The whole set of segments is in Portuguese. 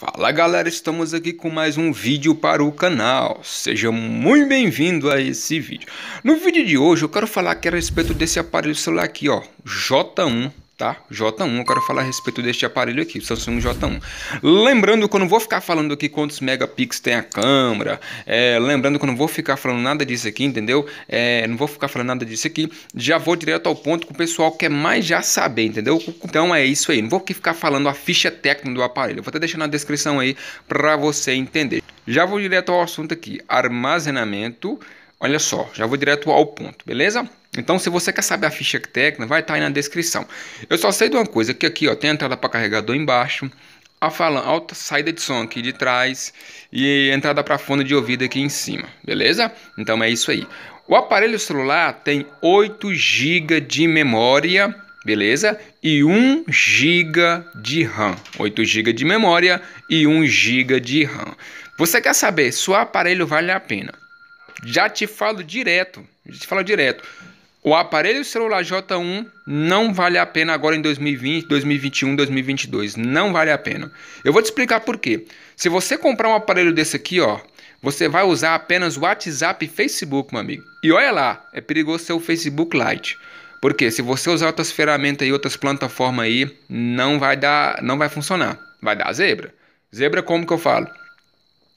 Fala galera, estamos aqui com mais um vídeo para o canal, seja muito bem-vindo a esse vídeo. No vídeo de hoje eu quero falar aqui a respeito desse aparelho celular aqui ó, J1 tá? J1, eu quero falar a respeito deste aparelho aqui, o Samsung J1. Lembrando que eu não vou ficar falando aqui quantos megapixels tem a câmera, é, lembrando que eu não vou ficar falando nada disso aqui, entendeu? É, não vou ficar falando nada disso aqui, já vou direto ao ponto que o pessoal quer mais já saber, entendeu? Então é isso aí, não vou ficar falando a ficha técnica do aparelho, vou até deixar na descrição aí para você entender. Já vou direto ao assunto aqui, armazenamento Olha só, já vou direto ao ponto, beleza? Então, se você quer saber a ficha técnica, vai estar tá aí na descrição. Eu só sei de uma coisa, que aqui ó, tem a entrada para carregador embaixo, a fala, alta saída de som aqui de trás e entrada para fone de ouvido aqui em cima, beleza? Então é isso aí. O aparelho celular tem 8 GB de memória, beleza? E 1 GB de RAM. 8 GB de memória e 1 GB de RAM. Você quer saber se o aparelho vale a pena? Já te falo direto, já te falo direto. O aparelho celular J1 não vale a pena agora em 2020, 2021, 2022. Não vale a pena. Eu vou te explicar por quê. Se você comprar um aparelho desse aqui, ó, você vai usar apenas WhatsApp e Facebook, meu amigo. E olha lá, é perigoso ser o Facebook Lite. Porque se você usar outras ferramentas e outras plataformas aí, não vai dar, não vai funcionar. Vai dar zebra. Zebra como que eu falo?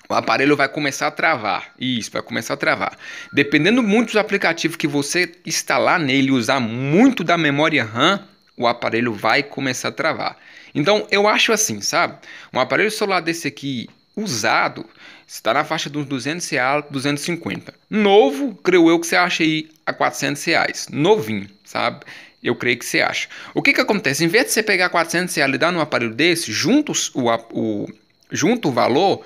o aparelho vai começar a travar. Isso, vai começar a travar. Dependendo muito do aplicativo que você instalar nele e usar muito da memória RAM, o aparelho vai começar a travar. Então eu acho assim, sabe? Um aparelho celular desse aqui usado está na faixa dos 200 reais, 250. Novo, creio eu que você acha aí a 400 reais. Novinho, sabe? Eu creio que você acha. O que que acontece? Em vez de você pegar 400 reais e dar num aparelho desse, juntos o, o junto o valor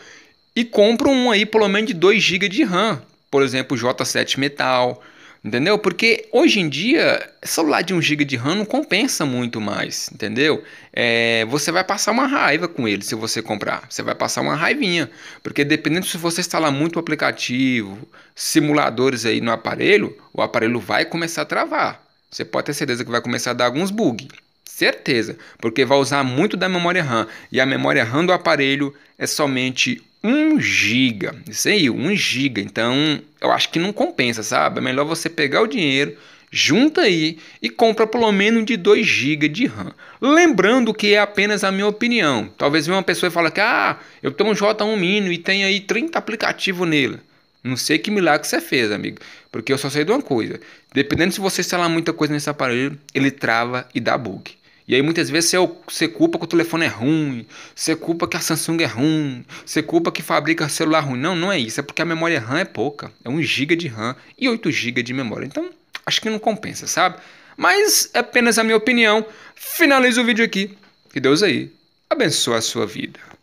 e compram um aí pelo menos de 2 GB de RAM, por exemplo, J7 Metal, entendeu? Porque hoje em dia, celular de 1 GB de RAM não compensa muito mais, entendeu? É, você vai passar uma raiva com ele se você comprar, você vai passar uma raivinha, porque dependendo se você instalar muito aplicativo, simuladores aí no aparelho, o aparelho vai começar a travar. Você pode ter certeza que vai começar a dar alguns bugs. Certeza, porque vai usar muito da memória RAM e a memória RAM do aparelho é somente 1 giga. Isso aí, 1 giga. Então, eu acho que não compensa, sabe? É melhor você pegar o dinheiro, junta aí e compra pelo menos de 2 GB de RAM. Lembrando que é apenas a minha opinião. Talvez uma pessoa fale que ah, eu tenho um J1 Mini e tem aí 30 aplicativos nele. Não sei que milagre você fez, amigo, porque eu só sei de uma coisa. Dependendo se você instalar muita coisa nesse aparelho, ele trava e dá bug. E aí muitas vezes você, é você culpa que o telefone é ruim, você culpa que a Samsung é ruim, você culpa que fabrica celular ruim. Não, não é isso. É porque a memória RAM é pouca. É 1 GB de RAM e 8 GB de memória. Então, acho que não compensa, sabe? Mas é apenas a minha opinião. Finalizo o vídeo aqui. Que Deus aí abençoe a sua vida.